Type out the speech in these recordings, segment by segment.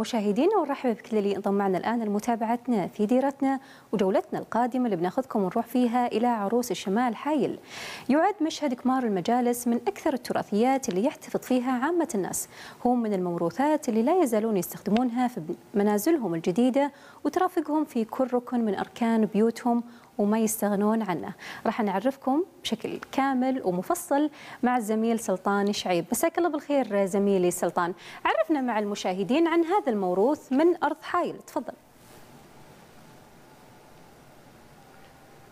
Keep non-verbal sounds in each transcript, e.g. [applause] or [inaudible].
مشاهدينا ونرحب بكل اللي انضم معنا الان لمتابعتنا في ديرتنا وجولتنا القادمه اللي بناخذكم ونروح فيها الى عروس الشمال حايل. يعد مشهد كمار المجالس من اكثر التراثيات اللي يحتفظ فيها عامه الناس، هو من الموروثات اللي لا يزالون يستخدمونها في منازلهم الجديده وترافقهم في كل ركن من اركان بيوتهم وما يستغنون عنه راح نعرفكم بشكل كامل ومفصل مع الزميل سلطان شعيب مساك الله بالخير زميلي سلطان عرفنا مع المشاهدين عن هذا الموروث من أرض حائل تفضل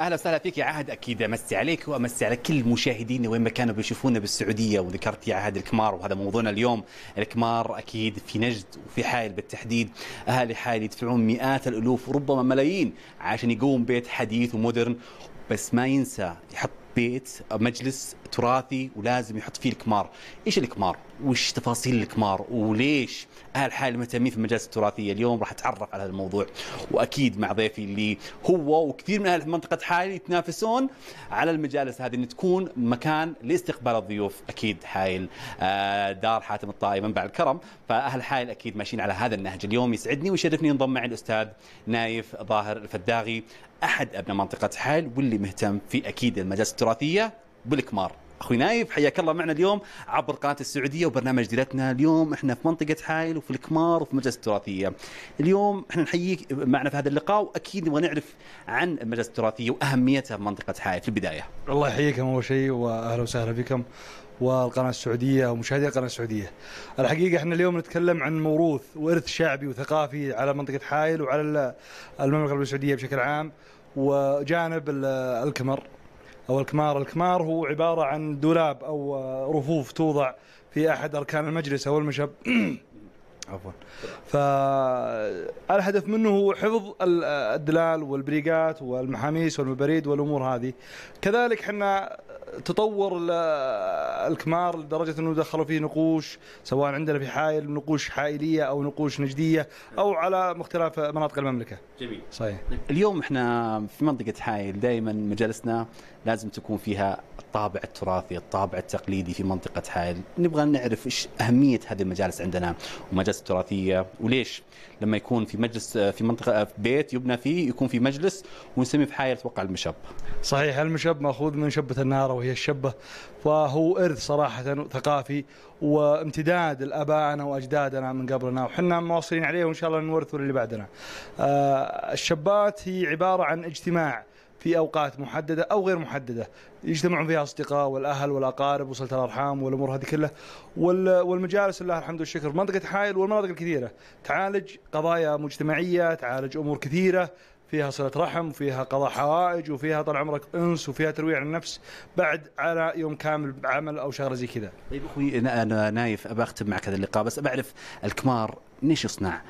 اهلا وسهلا فيك يا عهد اكيد امسي عليك وامسي على كل مشاهدينا وين ما كانوا بيشوفونا بالسعوديه وذكرت يا عهد الكمار وهذا موضوعنا اليوم الكمار اكيد في نجد وفي حائل بالتحديد اهالي حائل يدفعون مئات الالوف وربما ملايين عشان يقوم بيت حديث ومودرن بس ما ينسى يحط بيت مجلس تراثي ولازم يحط فيه الكمار ايش الكمار وايش تفاصيل الكمار وليش اهل حال مهتمين في المجالس التراثيه اليوم راح اتعرف على هذا الموضوع واكيد مع ضيفي اللي هو وكثير من اهل منطقه حائل يتنافسون على المجالس هذه ان تكون مكان لاستقبال الضيوف اكيد حائل آه، دار حاتم الطائي منبع الكرم فاهل حائل اكيد ماشيين على هذا النهج اليوم يسعدني ويشرفني ينضم معي الاستاذ نايف ظاهر الفداغي احد ابناء منطقه حائل واللي مهتم في اكيد المجالس التراثيه بالكمار اخوي نايف حياك الله معنا اليوم عبر قناه السعوديه وبرنامج ديرتنا اليوم احنا في منطقه حائل وفي الكمار وفي المجلس التراثيه اليوم احنا نحييك معنا في هذا اللقاء واكيد نبغى نعرف عن المجلس التراثيه واهميتها في منطقه حائل في البدايه الله يحييكم اول شيء واهلا وسهلا بكم والقناه السعوديه ومشاهدي القناه السعوديه. الحقيقه احنا اليوم نتكلم عن موروث وارث شعبي وثقافي على منطقه حائل وعلى المملكه العربيه السعوديه بشكل عام وجانب الكمر أو الكمار الكمار هو عبارة عن دولاب أو آه، رفوف توضع في أحد أركان المجلس أو المشب [clears throat] عفوا فالهدف آه، منه هو حفظ آه، الدلال والبريقات والمحاميس والمبريد والامور هذه كذلك احنا تطور الكمار لدرجه انه دخلوا فيه نقوش سواء عندنا في حائل نقوش حائليه او نقوش نجديه او على مختلف مناطق المملكه. جميل. صحيح. اليوم احنا في منطقه حائل دائما مجالسنا لازم تكون فيها الطابع التراثي، الطابع التقليدي في منطقه حائل، نبغى نعرف ايش اهميه هذه المجالس عندنا ومجالس التراثيه وليش لما يكون في مجلس في منطقه في بيت يبنى فيه يكون في مجلس ونسميه في حائل اتوقع المشب. صحيح المشب ماخوذ من شبه النار وهي الشبه فهو إرث صراحة ثقافي وامتداد لأبائنا وأجدادنا من قبلنا وحنا مواصلين عليه وإن شاء الله نورثه للي بعدنا آه، الشبات هي عبارة عن اجتماع في اوقات محدده او غير محدده يجتمعون فيها اصدقاء والاهل والاقارب وصله الارحام والامور هذه كلها والمجالس لله الحمد والشكر منطقه حائل والمناطق الكثيره تعالج قضايا مجتمعيه تعالج امور كثيره فيها صلة رحم وفيها قضاء حوائج وفيها طال عمرك انس وفيها ترويع النفس بعد على يوم كامل بعمل او شغله زي كذا. طيب اخوي انا نايف ابى اختم معك هذا اللقاء بس ابى اعرف الكمار ليش يصنع؟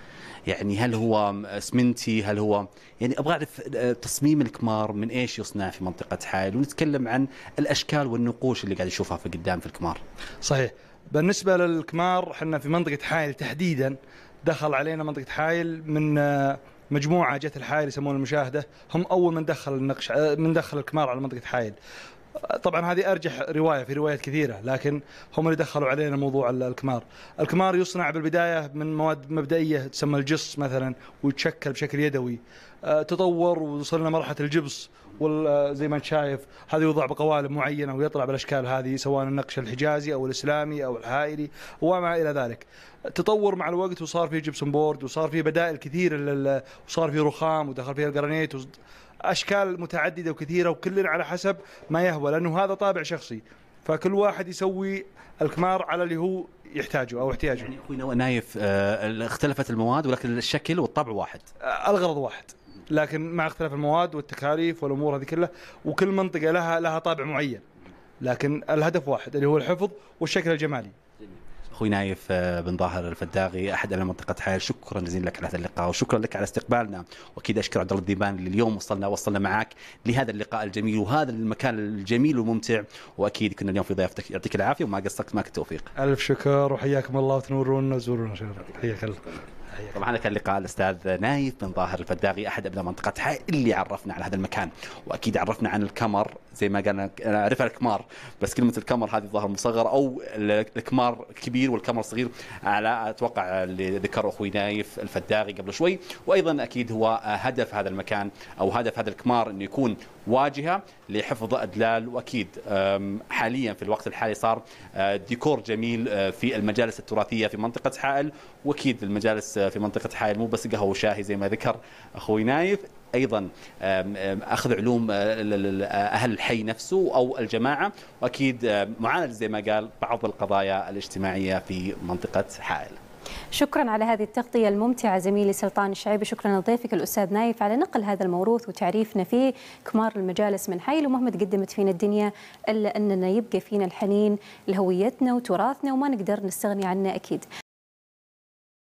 يعني هل هو اسمنتي هل هو يعني ابغى اعرف آه، تصميم الكمار من ايش يصنع في منطقه حائل ونتكلم عن الاشكال والنقوش اللي قاعد نشوفها في قدام في الكمار. صحيح. بالنسبه للكمار احنا في منطقه حائل تحديدا دخل علينا منطقه حائل من آه، مجموعه جت الحائل يسمون المشاهده هم اول من دخل النقش آه، من دخل الكمار على منطقه حائل طبعا هذه ارجح روايه في روايات كثيره لكن هم اللي دخلوا علينا موضوع الكمار. الكمار يصنع بالبدايه من مواد مبدئيه تسمى الجص مثلا ويتشكل بشكل يدوي. آه، تطور ووصلنا مرحله الجبس وزي آه، ما انت شايف هذا يوضع بقوالب معينه ويطلع بالاشكال هذه سواء النقش الحجازي او الاسلامي او الحائري وما الى ذلك. تطور مع الوقت وصار فيه جبسون بورد وصار فيه بدائل كثير وصار فيه رخام ودخل فيها الجرانيت اشكال متعدده وكثيره وكل على حسب ما يهوى لانه هذا طابع شخصي فكل واحد يسوي الكمار على اللي هو يحتاجه او احتياجه يعني اخوي نايف آه اختلفت المواد ولكن الشكل والطبع واحد آه الغرض واحد لكن مع اختلاف المواد والتكاليف والامور هذه كلها وكل منطقه لها لها طابع معين لكن الهدف واحد اللي هو الحفظ والشكل الجمالي اخوي نايف آه، بن ظاهر الفداغي احد اهل منطقه حائل شكرا جزيلا لك على هذا اللقاء وشكرا لك على استقبالنا واكيد اشكر عبد الله الديبان اللي اليوم وصلنا وصلنا معك لهذا اللقاء الجميل وهذا المكان الجميل والممتع واكيد كنا اليوم في ضيافتك يعطيك العافيه وما قصرت معك التوفيق الف شكر وحياكم الله وتنورونا وزورونا حياك الله طبعا هذا كان لقاء الاستاذ نايف بن ظاهر الفداغي احد ابناء منطقه حائل اللي عرفنا على هذا المكان واكيد عرفنا عن الكمر زي ما قال انا اعرفها الكمار بس كلمه الكمر هذه ظاهر مصغر او الكمار كبير والكمر صغير على اتوقع اللي ذكره اخوي نايف الفداغي قبل شوي وايضا اكيد هو هدف هذا المكان او هدف هذا الكمار انه يكون واجهه لحفظ ادلال واكيد حاليا في الوقت الحالي صار ديكور جميل في المجالس التراثيه في منطقه حائل واكيد المجالس في منطقه حائل مو بس قهوه وشاهي زي ما ذكر اخوي نايف ايضا اخذ علوم آه، اهل الحي نفسه او الجماعه واكيد آه، معالج زي ما قال بعض القضايا الاجتماعيه في منطقه حائل. شكرا على هذه التغطية الممتعة زميلي سلطان الشعيبي شكرا لضيفك الأستاذ نايف على نقل هذا الموروث وتعريفنا فيه كمار المجالس من حيل ومهما تقدمت فينا الدنيا إلا أننا يبقى فينا الحنين لهويتنا وتراثنا وما نقدر نستغني عنه أكيد